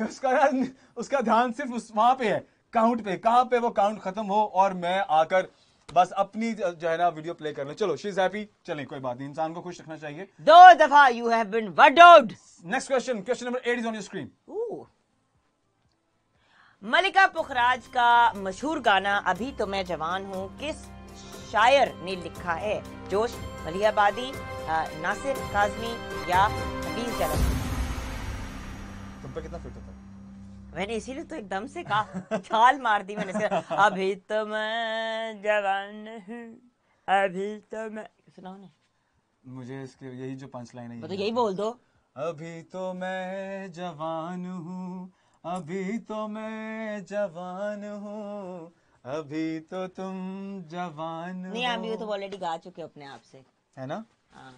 उसका उसका ध्यान सिर्फ उस वहां पे है काउंट पे कहां पे वो काउंट खत्म हो और मैं आकर बस अपनी जो है ना वीडियो प्ले कर लो चलो शी इज हैप्पी चलें कोई बात नहीं इंसान को खुश रखना चाहिए दो दफा यू हैव बीन वडोड next question question number 8 is on your screen Malika Pukhraj का मशहूर गाना अभी तो मैं जवान हूँ किस शायर ने लिखा है जोश मलियाबादी नासिर काजमी या हफीज जलालुद्दीन तुम पे कितना फिट होता है मैंने इसीलिए तो एकदम से कहा छाल मार दी मैंने अभी तो मैं जवान हूँ अभी तो मैं सुनाओ ना मुझे इसके यही जो पंच लाइन है तो यही बोल दो अभी तो मैं जवान हूँ अभी तो मैं जवान हूँ अभी तो तुम जवान नहीं अभी तो ऑलरेडी गा चुके अपने आप से है ना हाँ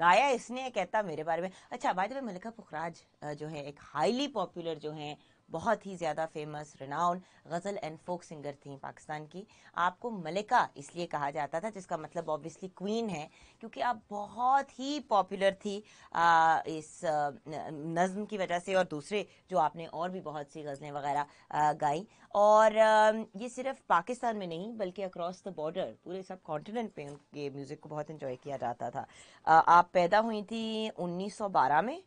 गाया इसने कहता मेरे बारे में अच्छा बाय द वे मलिका पुखराज जो है एक हाईली पॉपुलर जो है बहुत ही ज़्यादा famous renowned ghazal and folk singer थी पाकिस्तान की आपको मलिका इसलिए कहा जाता था जिसका मतलब ऑब्वियसली क्वीन है क्योंकि आप बहुत ही पॉपुलर थी आ, इस नज़म की वजह से और दूसरे जो आपने और भी बहुत सी गज़लें वगैरह गाई और आ, ये सिर्फ पाकिस्तान में नहीं बल्कि अक्रॉस द बॉर्डर पूरे सब कॉन्टिनेंट पर उनके म्यूज़िक को बहुत इन्जॉय किया जाता था आ, आप पैदा हुई थी उन्नीस में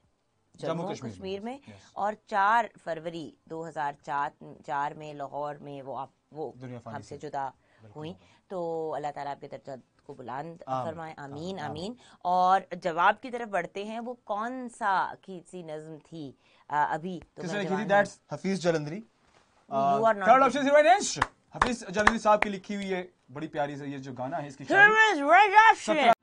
जम्मू कश्मीर में और चार फरवरी 2004 चार में लाहौर में वो आप वो हमसे जुदा हुई तो अल्लाह ताला आपके दर्जा को बुलंद फरमाए आमीन आमीन और जवाब की तरफ बढ़ते हैं वो कौन सा किसी नज्म थी आ, अभी तो किसने लिखी थी that's Hafeez Jalandhari third option is right answer Hafeez Jalandhari साहब की लिखी हुई है बड़ी प्यारी से ये जो गाना है इसकी